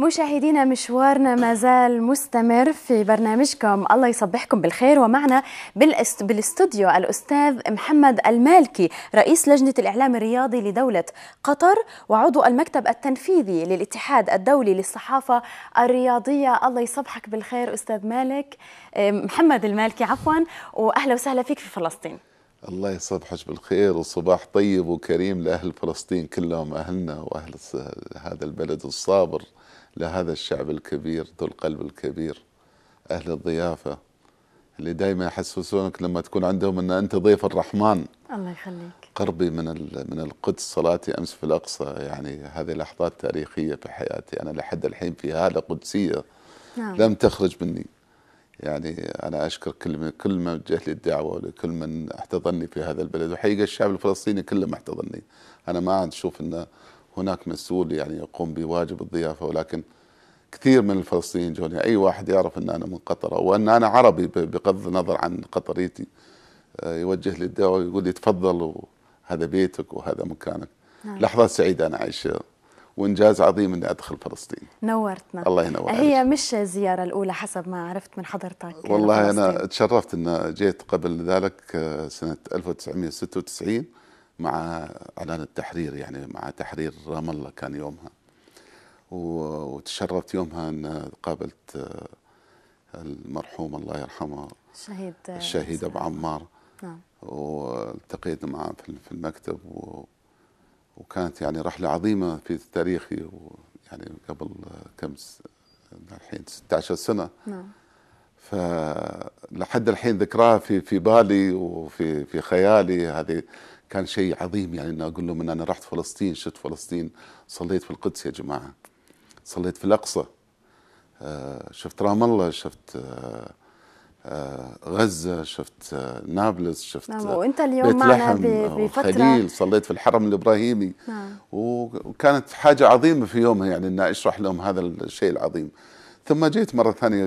مشاهدينا مشوارنا ما زال مستمر في برنامجكم الله يصبحكم بالخير ومعنا بالاستوديو الاستاذ محمد المالكي رئيس لجنه الاعلام الرياضي لدوله قطر وعضو المكتب التنفيذي للاتحاد الدولي للصحافه الرياضيه الله يصبحك بالخير استاذ مالك محمد المالكي عفوا واهلا وسهلا فيك في فلسطين الله يصبحك بالخير وصباح طيب وكريم لأهل فلسطين كلهم أهلنا وأهل هذا البلد الصابر لهذا الشعب الكبير ذو القلب الكبير أهل الضيافة اللي دائما يحسسونك لما تكون عندهم أن أنت ضيف الرحمن الله يخليك قربي من من القدس صلاتي أمس في الأقصى يعني هذه لحظات تاريخية في حياتي أنا لحد الحين في هالة قدسية نعم. لم تخرج مني يعني انا اشكر كل من كل من وجه لي الدعوه ولكل من احتضني في هذا البلد وحقيقه الشعب الفلسطيني كله ما احتضني انا ما اشوف ان هناك مسؤول يعني يقوم بواجب الضيافه ولكن كثير من الفلسطينيين جوني اي واحد يعرف ان انا من قطر او ان انا عربي بغض النظر عن قطريتي آه، يوجه لي الدعوه ويقول لي تفضل وهذا بيتك وهذا مكانك نعم. لحظات سعيده انا عايشها وانجاز عظيم اني ادخل فلسطين نورتنا الله ينور هي مش الزياره الاولى حسب ما عرفت من حضرتك والله فلسطين. انا تشرفت ان جيت قبل ذلك آه، سنه 1996 مع اعلان التحرير يعني مع تحرير رام الله كان يومها وتشرفت يومها ان قابلت آه، المرحوم الله يرحمه الشهيد الشهيد ابو عمار نعم والتقيت معه في المكتب و وكانت يعني رحلة عظيمة في تاريخي يعني قبل كم الحين 16 سنة نعم فلحد الحين ذكراها في في بالي وفي في خيالي هذه كان شيء عظيم يعني اني اقول لهم ان انا رحت فلسطين شفت فلسطين صليت في القدس يا جماعه صليت في الاقصى آه، شفت رام الله شفت آه، آه، غزة شفت آه، نابلس شفت نعم آه، وانت اليوم بيت معنا بفترة خليل صليت في الحرم الإبراهيمي نعم. وكانت حاجة عظيمة في يومها يعني أن أشرح لهم هذا الشيء العظيم ثم جيت مرة ثانية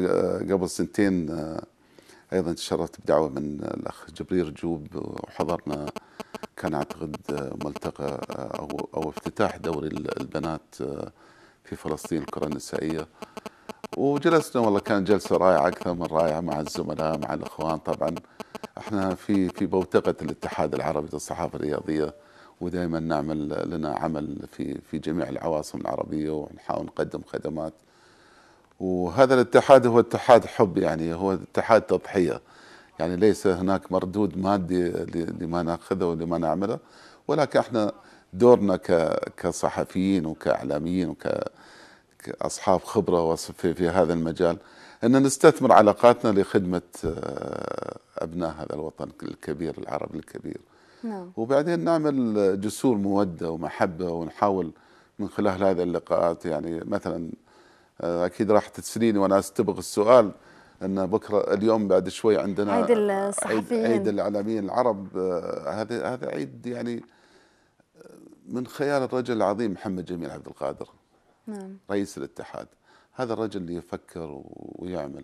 قبل سنتين أيضا تشرفت بدعوة من الأخ جبرير جوب وحضرنا كان أعتقد ملتقى أو, أو افتتاح دوري البنات في فلسطين الكرة النسائية وجلسنا والله كان جلسه رائعه اكثر من رائعه مع الزملاء مع الاخوان طبعا احنا في في بوتقه الاتحاد العربي للصحافه الرياضيه ودائما نعمل لنا عمل في في جميع العواصم العربيه ونحاول نقدم خدمات وهذا الاتحاد هو اتحاد حب يعني هو اتحاد تضحيه يعني ليس هناك مردود مادي لما ناخذه ولما نعمله ولكن احنا دورنا كصحفيين وكاعلاميين وك اصحاب خبره في هذا المجال ان نستثمر علاقاتنا لخدمه آه، ابناء هذا الوطن الكبير العرب الكبير نعم. وبعدين نعمل جسور موده ومحبه ونحاول من خلال هذه اللقاءات يعني مثلا آه، اكيد راح تسليني وانا استبق السؤال ان بكره اليوم بعد شوي عندنا عيد الصحفيين عيد, عيد الاعلاميين العرب آه، هذا هذا عيد يعني من خيال الرجل العظيم محمد جميل عبد القادر نعم. رئيس الاتحاد هذا الرجل اللي يفكر ويعمل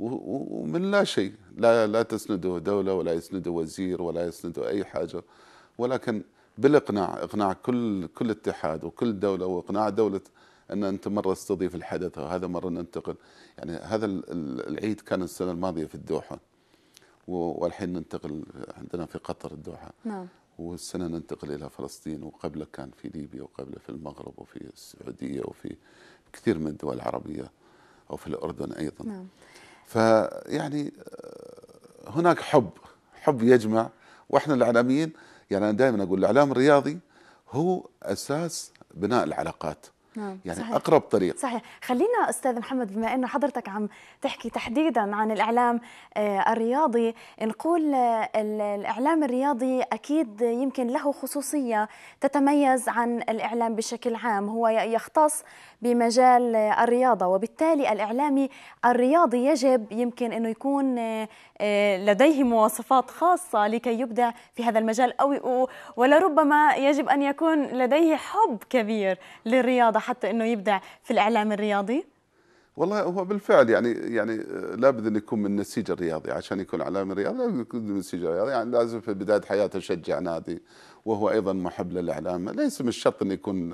ومن لا شيء لا لا تسنده دوله ولا يسنده وزير ولا يسنده اي حاجه ولكن بالاقناع اقناع كل كل اتحاد وكل دوله واقناع دوله ان انت مره استضيف الحدث وهذا مره ننتقل يعني هذا العيد كان السنه الماضيه في الدوحه والحين ننتقل عندنا في قطر الدوحه نعم والسنة ننتقل إلى فلسطين وقبله كان في ليبيا وقبله في المغرب وفي السعودية وفي كثير من الدول العربية أو في الأردن أيضا نعم. فيعني آه، هناك حب حب يجمع وإحنا الإعلاميين يعني أنا دائما أقول الإعلام الرياضي هو أساس بناء العلاقات نعم. يعني صحيح. اقرب طريق صحيح خلينا استاذ محمد بما انه حضرتك عم تحكي تحديدا عن الاعلام آه، الرياضي نقول آه، الاعلام الرياضي اكيد يمكن له خصوصيه تتميز عن الاعلام بشكل عام هو يختص بمجال الرياضه وبالتالي الاعلامي الرياضي يجب يمكن انه يكون آه، لديه مواصفات خاصه لكي يبدع في هذا المجال او ولربما يجب ان يكون لديه حب كبير للرياضه حتى انه يبدع في الاعلام الرياضي؟ والله هو بالفعل يعني يعني لابد ان يكون من النسيج الرياضي عشان يكون اعلام رياضي لابد يكون من النسيج الرياضي يعني لازم في بدايه حياته يشجع نادي وهو ايضا محب للاعلام ليس من الشرط انه يكون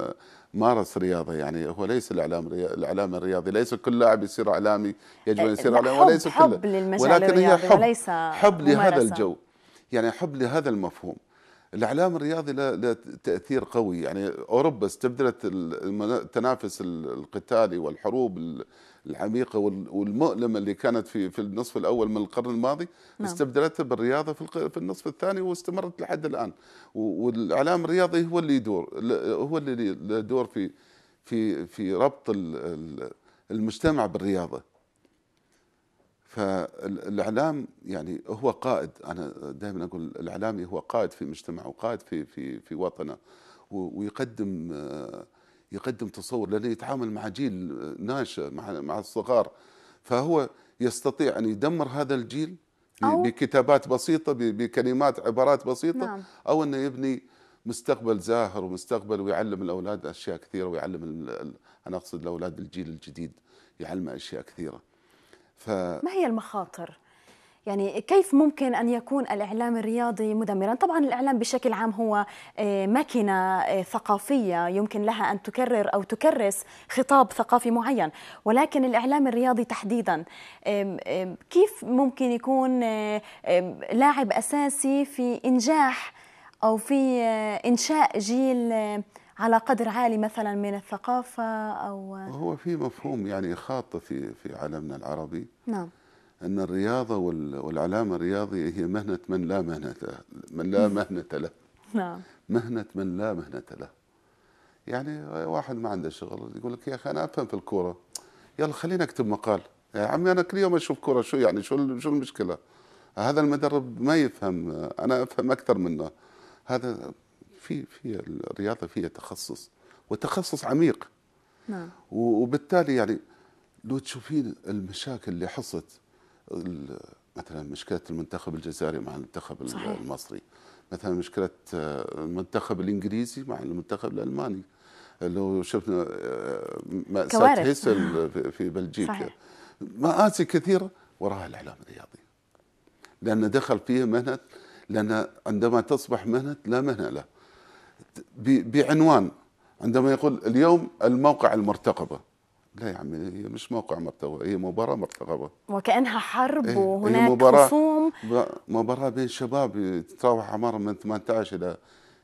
مارس رياضه يعني هو ليس الاعلام الاعلام الرياضي ليس كل لاعب يصير اعلامي يجب ان يصير أه، اعلامي وليس حب للمجال ولكن هي حب وليس حب لهذا الجو يعني حب لهذا المفهوم الاعلام الرياضي له تاثير قوي يعني اوروبا استبدلت التنافس القتالي والحروب العميقه والمؤلمه اللي كانت في في النصف الاول من القرن الماضي نعم. استبدلتها بالرياضه في في النصف الثاني واستمرت لحد الان والاعلام الرياضي هو اللي يدور هو اللي له دور في في في ربط المجتمع بالرياضه الاعلام يعني هو قائد انا دائما اقول الاعلامي هو قائد في مجتمعه وقائد في في في وطنه ويقدم يقدم تصور لانه يتعامل مع جيل ناشئ مع مع الصغار فهو يستطيع ان يدمر هذا الجيل بكتابات بسيطه بكلمات عبارات بسيطه نعم. او انه يبني مستقبل زاهر ومستقبل ويعلم الاولاد اشياء كثيره ويعلم انا اقصد الاولاد الجيل الجديد يعلم اشياء كثيره ف... ما هي المخاطر؟ يعني كيف ممكن أن يكون الإعلام الرياضي مدمرا؟ طبعا الإعلام بشكل عام هو آه، ماكينة آه، ثقافية يمكن لها أن تكرر أو تكرس خطاب ثقافي معين ولكن الإعلام الرياضي تحديدا كيف ممكن يكون آه، لاعب أساسي في إنجاح أو في إنشاء جيل على قدر عالي مثلا من الثقافة أو هو في مفهوم يعني خاطة في في عالمنا العربي نعم أن الرياضة والعلامة الرياضية هي مهنة من لا مهنة من لا مهنة له نعم مهنة من لا مهنة له يعني واحد ما عنده شغل يقول لك يا أخي أنا أفهم في الكورة يلا خليني أكتب مقال يا عمي أنا كل يوم أشوف كورة شو يعني شو شو المشكلة هذا المدرب ما يفهم أنا أفهم أكثر منه هذا في في الرياضه فيها تخصص وتخصص عميق نعم وبالتالي يعني لو تشوفين المشاكل اللي حصلت مثلا مشكله المنتخب الجزائري مع المنتخب صحيح. المصري مثلا مشكله آه، المنتخب الانجليزي مع المنتخب الالماني لو شفنا آه، مأساة هيسل في بلجيكا صحيح. مآسي كثيرة وراها الإعلام الرياضي لأن دخل فيه مهنة لأن عندما تصبح مهنة لا مهنة له بعنوان عندما يقول اليوم الموقع المرتقبة لا يا عمي هي مش موقع مرتقبة هي مباراة مرتقبة وكأنها حرب إيه، وهناك هي مباراة خصوم مباراة بين شباب تتراوح أعمارهم من 18 إلى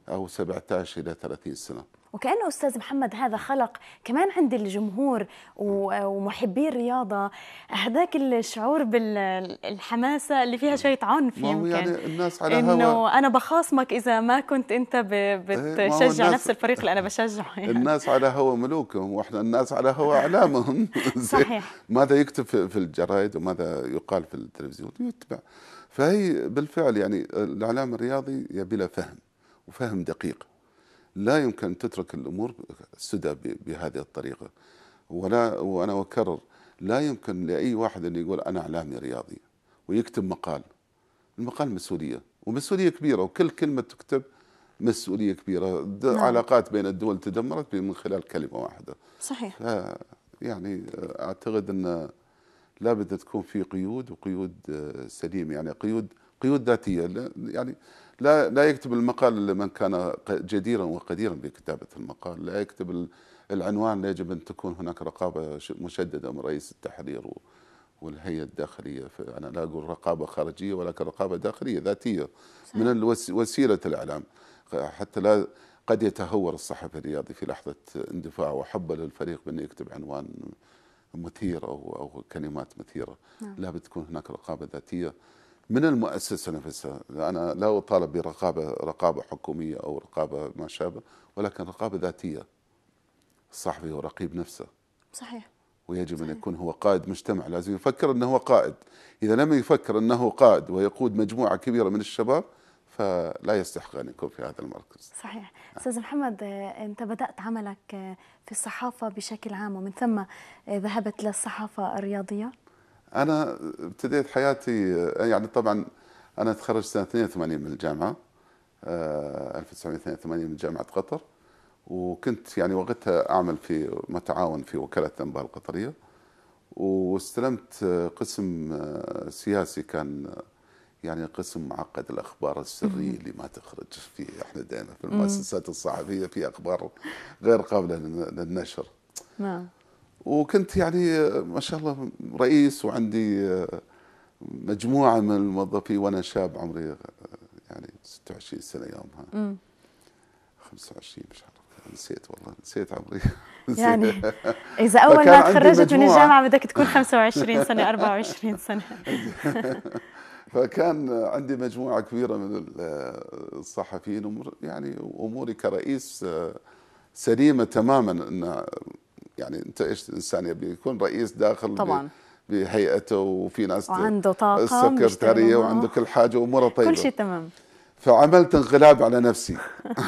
أو 17 إلى 30 سنة وكأنه أستاذ محمد هذا خلق كمان عند الجمهور ومحبي الرياضة هذاك الشعور بالحماسة اللي فيها شوية عنف يمكن يعني الناس على إنه أنا بخاصمك إذا ما كنت أنت إيه، بتشجع نفس الفريق اللي أنا بشجعه يعني. الناس على هوا ملوكهم وإحنا الناس على هوا أعلامهم صحيح ماذا يكتب في الجرائد وماذا يقال في التلفزيون يتبع فهي بالفعل يعني الإعلام الرياضي يبي له فهم وفهم دقيق لا يمكن أن تترك الأمور سدى بهذه الطريقة ولا وأنا أكرر لا يمكن لأي واحد أن يقول أنا إعلامي رياضي ويكتب مقال المقال مسؤولية ومسؤولية كبيرة وكل كلمة تكتب مسؤولية كبيرة نعم. علاقات بين الدول تدمرت من خلال كلمة واحدة صحيح يعني أعتقد أن لابد تكون في قيود وقيود آه، سليمة يعني قيود قيود ذاتيه يعني لا لا يكتب المقال لمن كان جديرا وقديرا بكتابه المقال، لا يكتب العنوان لا يجب ان تكون هناك رقابه مشدده من رئيس التحرير والهيئه الداخليه، انا لا اقول رقابه خارجيه ولكن رقابه داخليه ذاتيه من وسيله الاعلام حتى لا قد يتهور الصحفي الرياضي في لحظه اندفاع وحبه للفريق بانه يكتب عنوان مثير او او كلمات مثيره، نعم. لا بتكون هناك رقابه ذاتيه من المؤسسه نفسها انا لا اطالب برقابه رقابه حكوميه او رقابه ما شابه ولكن رقابه ذاتيه الصحفي هو رقيب نفسه صحيح ويجب صحيح. ان يكون هو قائد مجتمع لازم يفكر انه هو قائد اذا لم يفكر انه قائد ويقود مجموعه كبيره من الشباب فلا يستحق ان يكون في هذا المركز. صحيح، استاذ محمد انت بدات عملك في الصحافه بشكل عام ومن ثم ذهبت للصحافه الرياضيه انا ابتديت حياتي آه، يعني طبعا انا تخرجت سنه 82 من الجامعه 1982 آه، من جامعه قطر وكنت يعني وقتها اعمل في متعاون في وكاله الانباء القطريه واستلمت آه، قسم سياسي كان يعني قسم معقد الاخبار السريه اللي ما تخرج في احنا دائما في المؤسسات الصحفيه في اخبار غير قابله للنشر نعم وكنت يعني ما شاء الله رئيس وعندي آه، مجموعه من الموظفين وانا شاب عمري آه، يعني 26 سنه يومها م. 25 مش عارف نسيت والله نسيت عمري يعني اذا اول ما تخرجت من الجامعه بدك تكون 25 سنه 24 سنه فكان عندي مجموعه كبيره من آه، الصحفيين يعني اموري كرئيس سليمه تماما ان يعني انت ايش الانسان يبي يكون رئيس داخل طبعا بهيئته وفي ناس وعنده طاقه السكرتاريه وعنده كل حاجه واموره طيبه كل شيء تمام فعملت انقلاب على نفسي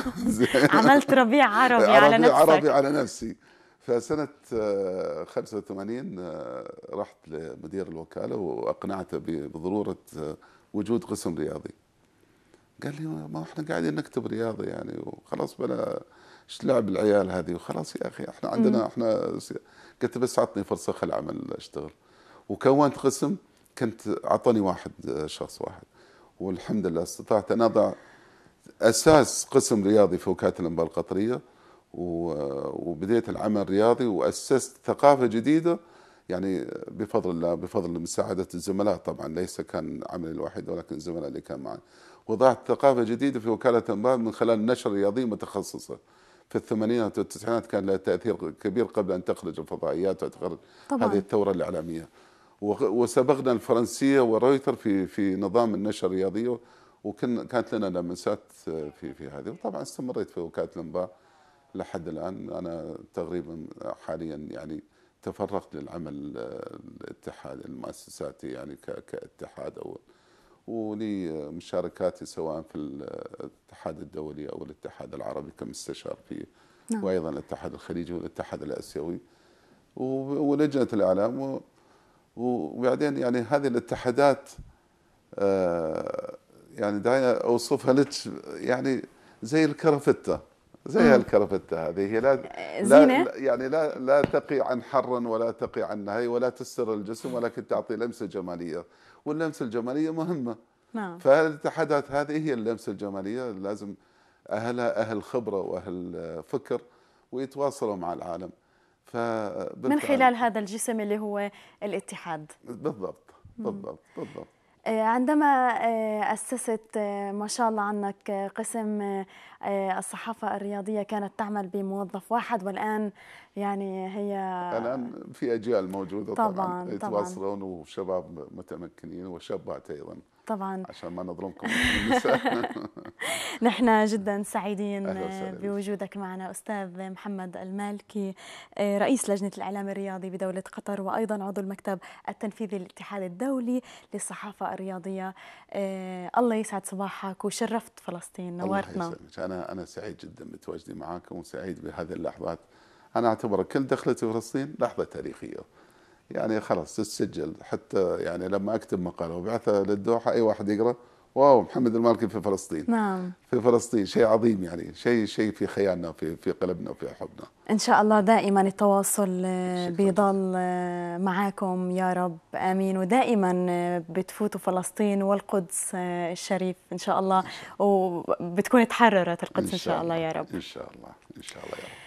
عملت ربيع عربي على نفسي عربي على نفسي فسنة 85 آه، آه، رحت لمدير الوكالة وأقنعته بضرورة آه، وجود قسم رياضي قال لي ما احنا قاعدين نكتب رياضي يعني وخلاص بلا ايش لعب العيال هذه وخلاص يا اخي احنا عندنا احنا قلت بس عطني فرصه خل اعمل اشتغل وكونت قسم كنت اعطاني واحد شخص واحد والحمد لله استطعت ان اضع اساس قسم رياضي في وكاله الانباء القطريه وبديت العمل الرياضي واسست ثقافه جديده يعني بفضل الله بفضل مساعده الزملاء طبعا ليس كان عملي الوحيد ولكن الزملاء اللي كان معي وضعت ثقافه جديده في وكاله الانباء من خلال نشر رياضي متخصصه في الثمانينات والتسعينات كان لها تاثير كبير قبل ان تخرج الفضائيات وتخرج طبعا. هذه الثوره الاعلاميه وسبقنا الفرنسيه ورويتر في في نظام النشر الرياضيه وكنا كانت لنا لمسات في في هذه وطبعا استمريت في وكاله الانباء لحد الان انا تقريبا حاليا يعني تفرغت للعمل آه، الاتحاد المؤسساتي يعني كاتحاد او ولي مشاركاتي سواء في الاتحاد الدولي أو الاتحاد العربي كمستشار فيه نعم. وأيضا الاتحاد الخليجي والاتحاد الأسيوي ولجنة الإعلام وبعدين يعني هذه الاتحادات آه، يعني دعني أوصفها لك يعني زي الكرفتة زي الكرفتة هذه لا, آه، لا يعني لا لا تقي عن حر ولا تقي عن نهي ولا تستر الجسم ولكن تعطي لمسة جمالية واللمسة الجمالية مهمة نعم فالاتحادات هذه هي اللمسة الجمالية لازم أهلها أهل خبرة وأهل فكر ويتواصلوا مع العالم من خلال هذا الجسم اللي هو الاتحاد بالضبط بالضبط بالضبط آه، عندما آه، أسست آه، ما شاء الله عنك قسم الصحافة الرياضية كانت تعمل بموظف واحد والآن يعني هي الآن في أجيال موجودة طبعا, طبعاً يتواصلون وشباب متمكنين وشابات أيضا طبعا عشان ما نظلمكم نحن جدا سعيدين بوجودك معنا استاذ محمد المالكي آه، رئيس لجنه الاعلام الرياضي بدوله قطر وايضا عضو المكتب التنفيذي للاتحاد الدولي للصحافه الرياضيه آه، الله يسعد صباحك وشرفت فلسطين نورتنا الله يسعدك انا انا سعيد جدا بتواجدي معاكم وسعيد بهذه اللحظات انا اعتبر كل دخلة فلسطين لحظه تاريخيه يعني خلاص تسجل حتى يعني لما اكتب مقاله وبعثه للدوحه اي واحد يقرا واو محمد المالكي في فلسطين نعم في فلسطين شيء عظيم يعني شيء شيء في خيالنا في في قلبنا وفي حبنا ان شاء الله دائما التواصل آه، بيضل آه، معاكم يا رب امين ودائما آه، بتفوتوا فلسطين والقدس الشريف ان شاء الله وبتكون تحررت القدس ان شاء الله يا رب ان شاء الله ان شاء الله يا رب